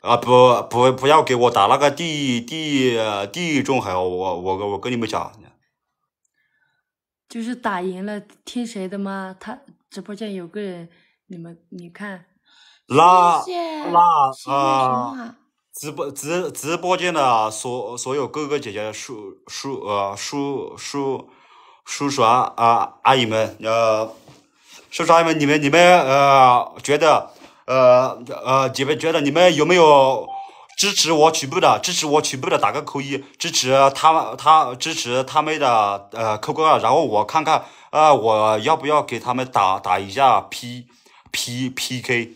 啊不不不要给我打那个地地地中海，我我我跟你们讲，就是打赢了听谁的吗？他直播间有个人，你们你看，那那啊，直播直直播间的所所有哥哥姐姐叔叔呃叔叔叔叔啊啊阿姨们呃叔叔阿姨们你们你们呃觉得。呃呃，你们觉得你们有没有支持我起步的？支持我起步的打个扣一，支持他们他支持他们的呃扣个二，然后我看看啊，我要不要给他们打打一下 P P P K？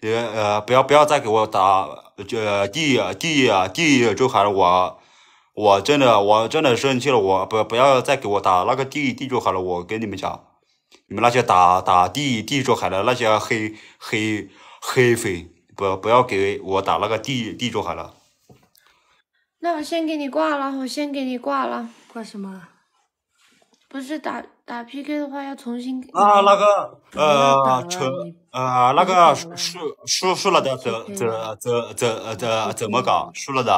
呃呃，不要不要再给我打呃 D D D 就好了，我我真的我真的生气了，我不不要再给我打那个 D D 就好了，我跟你们讲。你们那些打打地地中海的那些黑黑黑粉，不不要给我打那个地地中海了。那我先给你挂了，我先给你挂了。挂什么？不是打打 PK 的话要重新。啊，那个呃，抽呃，那个输输输了的怎怎怎怎怎怎么搞？输了的。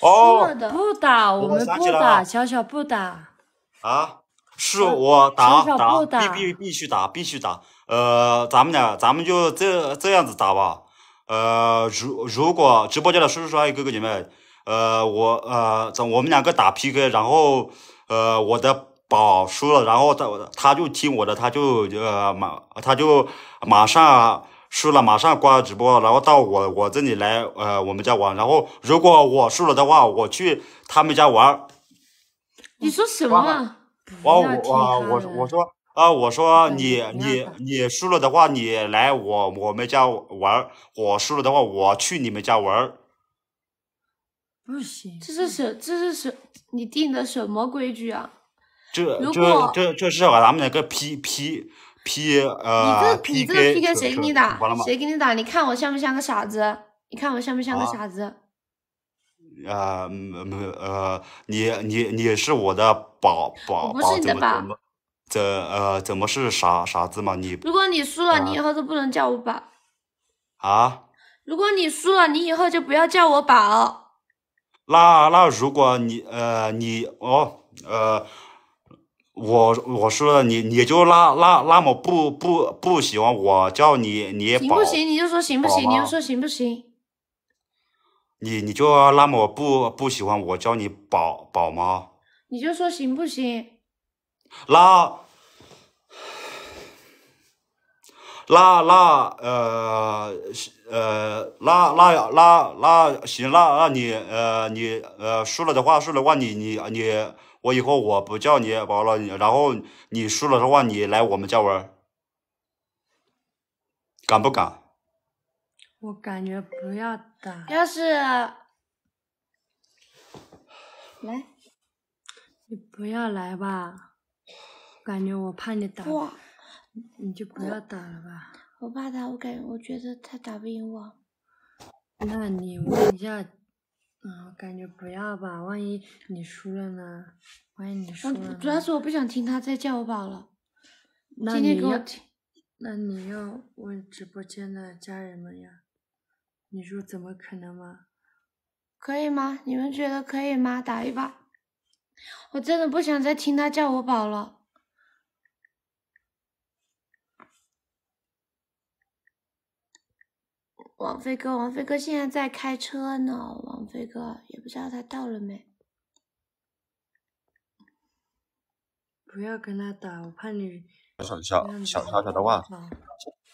哦，不打，我们不打，小小不打。啊。是我打打必必必须打必须打，呃，咱们俩咱们就这这样子打吧，呃，如如果直播间的叔叔阿姨哥哥姐妹，呃，我呃，咱我们两个打 P K，然后呃，我的宝输了，然后他他就听我的，他就呃马他就马上输了，马上关直播，然后到我我这里来呃我们家玩，然后如果我输了的话，我去他们家玩。你说什么我我我我说啊，我说你你你输了的话，你来我我们家玩儿；我输了的话，我去你们家玩儿。不行，这是什这是什你定的什么规矩啊？这这这这是把咱们两个 P P P 呃 P K。你这 P 这 P K 谁跟你打？谁跟你打？你看我像不像个傻子？你看我像不像个傻子？呃，没没呃，你你你是我的宝宝宝怎么怎么怎呃怎么是傻傻子嘛你？如果你输了，你以后都不能叫我宝。啊？如果你输了，你以后就不要叫我宝。那那如果你呃你哦呃，我我说了你你就那那那么不不不喜欢我叫你你行不行？你就说行不行？你就说行不行？你你就那么不不喜欢我叫你宝宝吗？你就说行不行？那那那呃呃那那那那行那那你呃你呃输了的话输了话你你你我以后我不叫你宝宝，然后你输了的话你来我们家玩儿，敢不敢？我感觉不要打。要是来，你不要来吧。感觉我怕你打。你就不要打了吧。我怕他，我感觉我觉得他打不赢我。那你问一下，嗯，感觉不要吧？万一你输了呢？万一你输了。主要是我不想听他再叫我宝了。那你要，那你要问直播间的家人们呀。你说怎么可能吗？可以吗？你们觉得可以吗？打一把，我真的不想再听他叫我宝了。王飞哥，王飞哥现在在开车呢，王飞哥也不知道他到了没。不要跟他打，我怕你。小小小小的娃，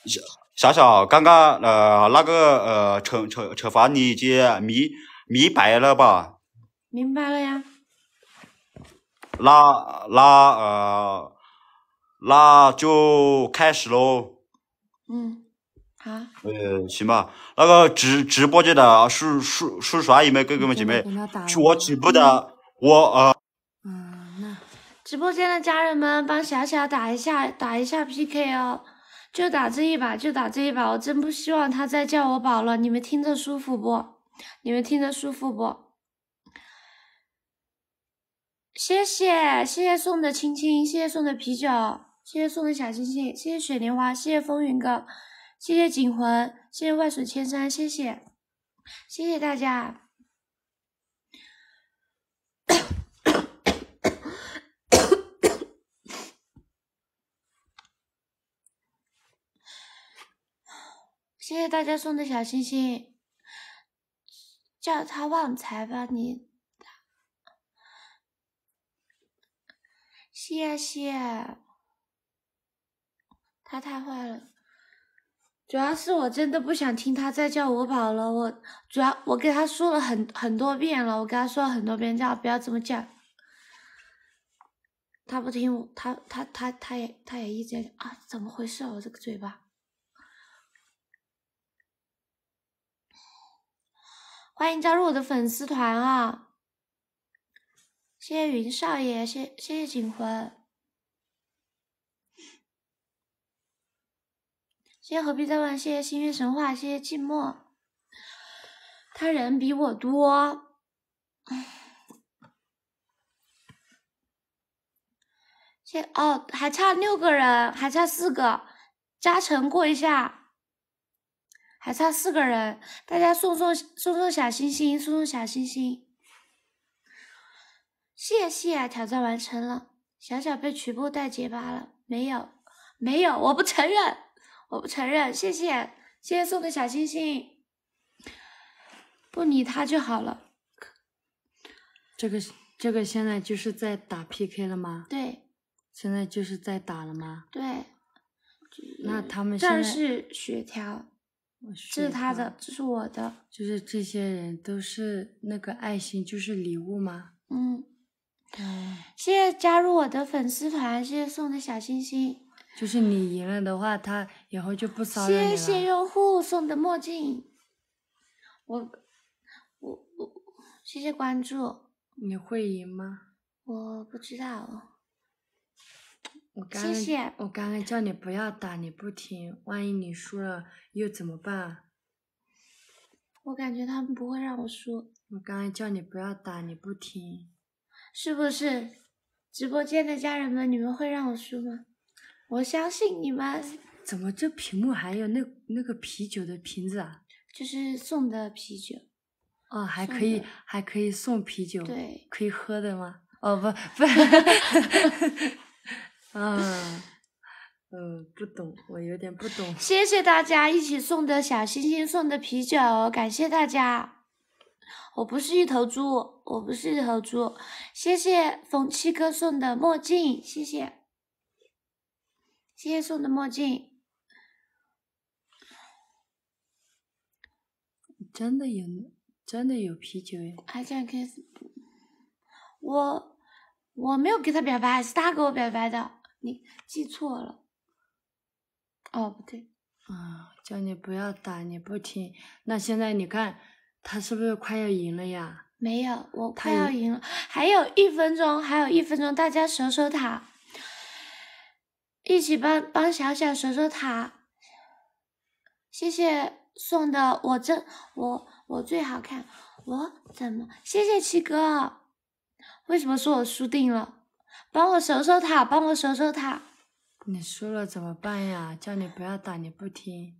小。小小，刚刚呃，那个呃，惩惩惩罚你已经明明白了吧？明白了呀。那那呃，那就开始喽。嗯，好。呃，行吧。那个直直播间的叔叔叔叔阿姨们，哥哥们、姐妹们，去我直播的，我呃。嗯，那直播间的家人们，帮小小打一下，打一下 PK 哦。就打这一把，就打这一把，我真不希望他再叫我宝了。你们听着舒服不？你们听着舒服不？谢谢谢谢送的亲亲，谢谢送的啤酒，谢谢送的小星星，谢谢雪莲花，谢谢风云哥，谢谢锦魂，谢谢万水千山，谢谢，谢谢大家。谢谢大家送的小心心，叫他旺财吧你，谢谢，他太坏了，主要是我真的不想听他再叫我跑了，我主要我给他说了很很多遍了，我跟他说了很多遍叫不要这么叫，他不听我，他他他他也他也一直在啊怎么回事啊？我这个嘴巴。欢迎加入我的粉丝团啊！谢谢云少爷，谢谢谢景魂，谢谢何必再问，谢谢星月神话，谢谢寂寞。他人比我多，谢哦，还差六个人，还差四个，嘉诚过一下。还差四个人，大家送送送送小星星，送送小星星，谢谢挑战完成了。小小被曲布带结巴了没有？没有，我不承认，我不承认，谢谢谢谢送的小星星，不理他就好了。这个这个现在就是在打 PK 了吗？对。现在就是在打了吗？对。那他们现在是血条。这是他的，这是我的。就是这些人都是那个爱心，就是礼物吗？嗯，对。谢谢加入我的粉丝团，谢谢送的小心心。就是你赢了的话，他以后就不骚扰你了。谢谢用户送的墨镜。我，我，我，谢谢关注。你会赢吗？我不知道。我刚我刚刚叫你不要打你不听，万一你输了又怎么办？我感觉他们不会让我输。我刚刚叫你不要打你不听，是不是？直播间的家人们，你们会让我输吗？我相信你们。怎么这屏幕还有那那个啤酒的瓶子啊？就是送的啤酒。哦，还可以还可以送啤酒，对，可以喝的吗？哦不不。嗯，嗯，不懂，我有点不懂。谢谢大家一起送的小心心，送的啤酒，感谢大家。我不是一头猪，我不是一头猪。谢谢冯七哥送的墨镜，谢谢，谢谢送的墨镜。真的有，真的有啤酒耶！还想开始？我我没有给他表白，是他给我表白的。你记错了，哦，不对，啊，叫你不要打，你不听。那现在你看，他是不是快要赢了呀？没有，我快要赢了，还有一分钟，还有一分钟，大家守守塔，一起帮帮小小守守塔，谢谢送的，我这我我最好看，我怎么谢谢七哥？为什么说我输定了？帮我守守塔，帮我守守塔。你输了怎么办呀？叫你不要打，你不听。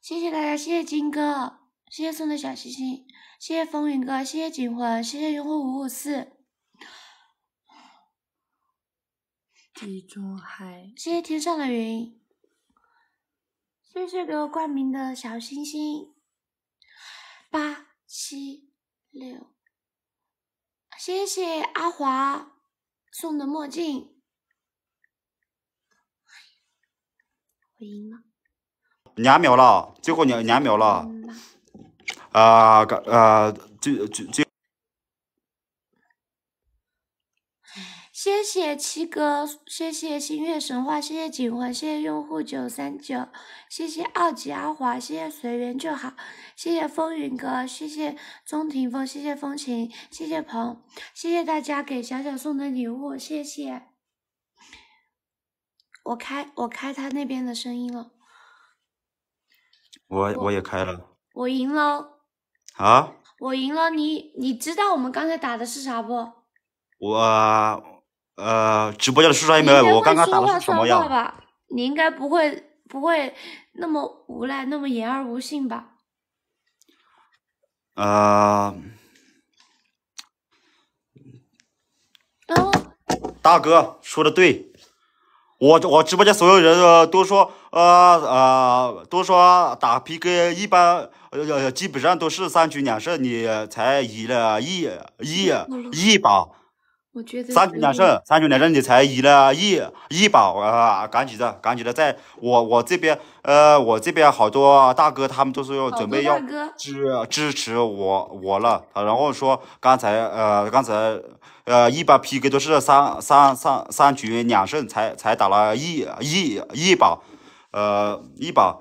谢谢大家，谢谢金哥，谢谢送的小心心，谢谢风云哥，谢谢锦魂，谢谢用户五五四。地中海。谢谢天上的云。谢谢给我冠名的小星星。八七六。谢谢阿华送的墨镜，我赢了，两秒了，最后两两秒了，啊呃，啊，这最最。谢谢七哥，谢谢星月神话，谢谢锦魂，谢谢用户九三九，谢谢奥吉阿华，谢谢随缘就好，谢谢风云哥，谢谢钟庭锋，谢谢风情，谢谢鹏，谢谢大家给小小送的礼物，谢谢。我开我开他那边的声音了，我我也开了，我赢了，好，我赢了，你你知道我们刚才打的是啥不？我。呃，直播间的叔叔阿没有？我刚刚打过什么吧你应该不会不会那么无赖，那么言而无信吧？啊！大哥说的对，我我直播间所有人都说，呃呃，都说打 P K 一般呃基本上都是三局两胜，你才赢了一一一把。三局两胜，三局两胜，你才赢了一一把，啊，赶紧的，赶紧的，在我我这边，呃，我这边好多大哥他们都是要准备要支支持我我了，然后说刚才呃刚才呃一把 PK 都是三三三三局两胜才才打了一一一把，呃一把。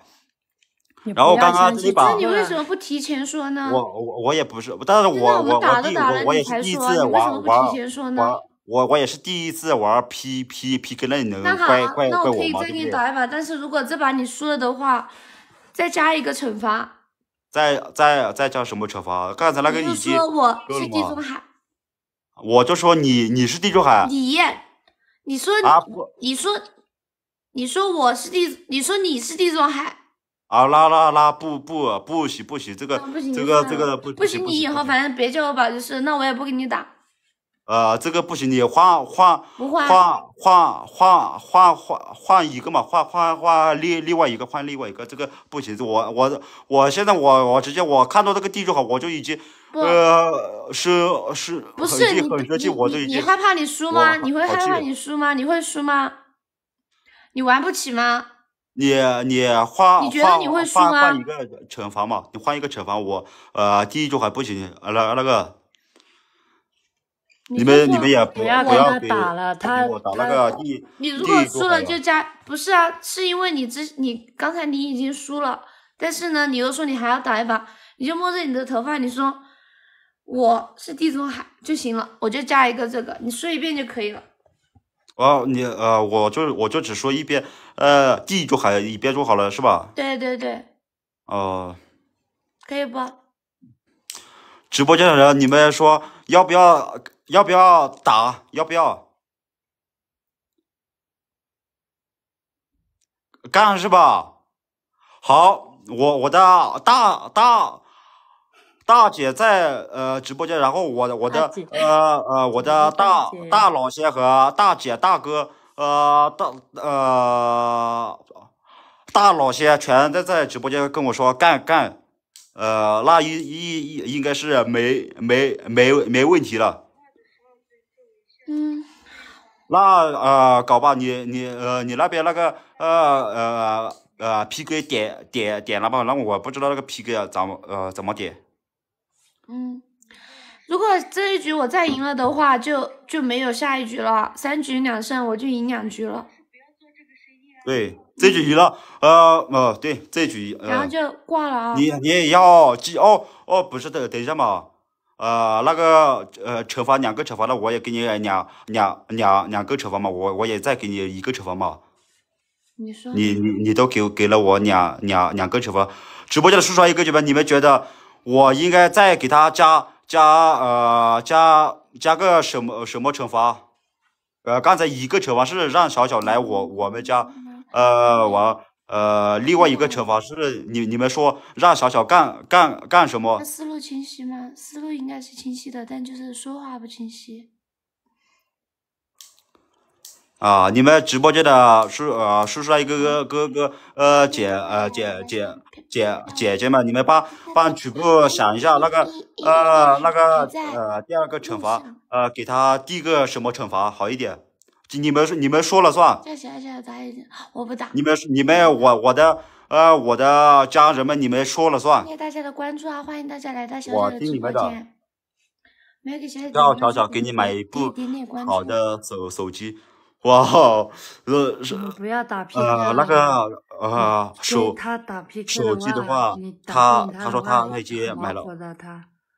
然后刚刚这把，我我我也不是，但是我我我第一次玩玩呢？我我也是第一次玩 P P P K 那那怪怪怪我吗？那好，那我可以再给你打一把，但是如果这把你输了的话，再加一个惩罚。再再再加什么惩罚？刚才那个你，经说我是地中海，我就说你你是地中海。你，你说你说你说我是地，你说你是地中海。啊，啦啦啦，不不不行不行，这个这个这个不行，不行你以后反正别叫我宝就是，那我也不给你打。呃，这个不行，你换换换换换换换一个嘛，换换换另另外一个换另外一个，这个不行，我我我现在我我直接我看到这个地就好，我就已经呃是是是你很生气，我就已经害怕你输吗？你会害怕你输吗？你会输吗？你玩不起吗？你你换吗？换换一个惩罚嘛？你换一个惩罚我。呃，第一句话不行，呃那那个，你们你们也不要跟他打了，他他。你如果输了就加，不是啊，是因为你之你刚才你已经输了，但是呢，你又说你还要打一把，你就摸着你的头发，你说我是地中海就行了，我就加一个这个，你说一遍就可以了。哦，你呃，我就我就只说一边，呃，地一桌还一边就好了，是吧？对对对。哦，可以不？直播间的人，你们说要不要？要不要打？要不要干是吧？好，我我的大大。大姐在呃直播间，然后我我的呃呃我的大大老先和大姐大哥呃大呃大老先全都在直播间跟我说干干，呃那一一一应该是没没没没问题了。嗯。那呃，搞吧，你你呃你那边那个呃呃呃 P K 点点点了吧？那我不知道那个 P K 怎么呃怎么点。嗯，如果这一局我再赢了的话，就就没有下一局了。三局两胜，我就赢两局了。对，这局赢了，呃，哦，对，这一局然后就挂了。你你也要记哦哦，不是的，等一下嘛，呃，那个呃，惩罚两个惩罚那我也给你两两两两个惩罚嘛，我我也再给你一个惩罚嘛。你说。你你你都给给了我两两两个惩罚，直播间的叔叔阿姨哥哥们，你们觉得？我应该再给他加加呃加加个什么什么惩罚？呃，刚才一个惩罚是让小小来我我们家呃玩，呃另外一个惩罚是你你们说让小小干干干什么？思路清晰吗？思路应该是清晰的，但就是说话不清晰。啊！你们直播间的叔呃叔叔啊，哥，哥哥哥呃姐呃姐姐姐姐姐姐们，你们帮帮主播想一下那个呃那个呃第二个惩罚呃给他第个什么惩罚好一点？你们你们说了算。小小打一我不打。你们你们我我的呃我的家人们，你们说了算。谢谢大家的关注啊！欢迎大家来到小小的直播间。没有给小小弟小小，给你买一部好的手手机。哇哦，是是，呃，那个啊，手手机的话，他他说他那些买了，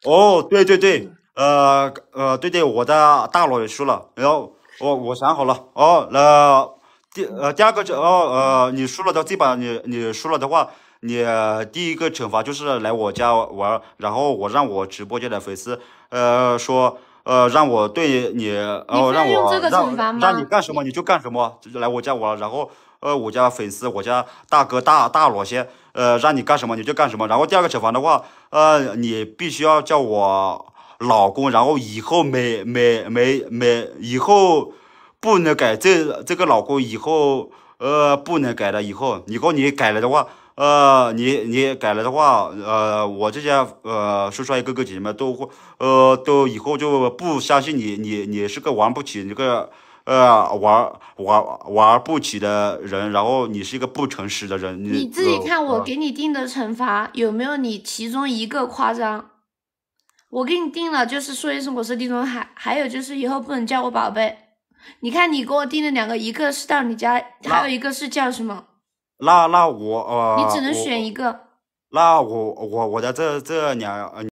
哦，对对对，呃呃，对对，我的大佬也输了，然后我我想好了，哦，那第呃第二个奖，呃，你输了的这把，你你输了的话，你第一个惩罚就是来我家玩，然后我让我直播间的粉丝，呃说。呃，让我对你，呃，让我让让你干什么你就干什么，来我家玩，然后呃，我家粉丝，我家大哥大大佬些，呃，让你干什么你就干什么，然后第二个惩罚的话，呃，你必须要叫我老公，然后以后每每每每以后不能改这这个老公，以后呃不能改了，以后以后你改了的话。呃，你你改了的话，呃，我这些呃，叔叔阿姨、哥哥姐姐们都会，呃，都以后就不相信你，你你是个玩不起，你个呃玩玩玩不起的人，然后你是一个不诚实的人。你自己看，我给你定的惩罚有没有你其中一个夸张？我给你定了，就是说一声我是地中海，还有就是以后不能叫我宝贝。你看你给我定的两个，一个是到你家，还有一个是叫什么？那那我呃，你只能选一个。那我我我的这这两嗯。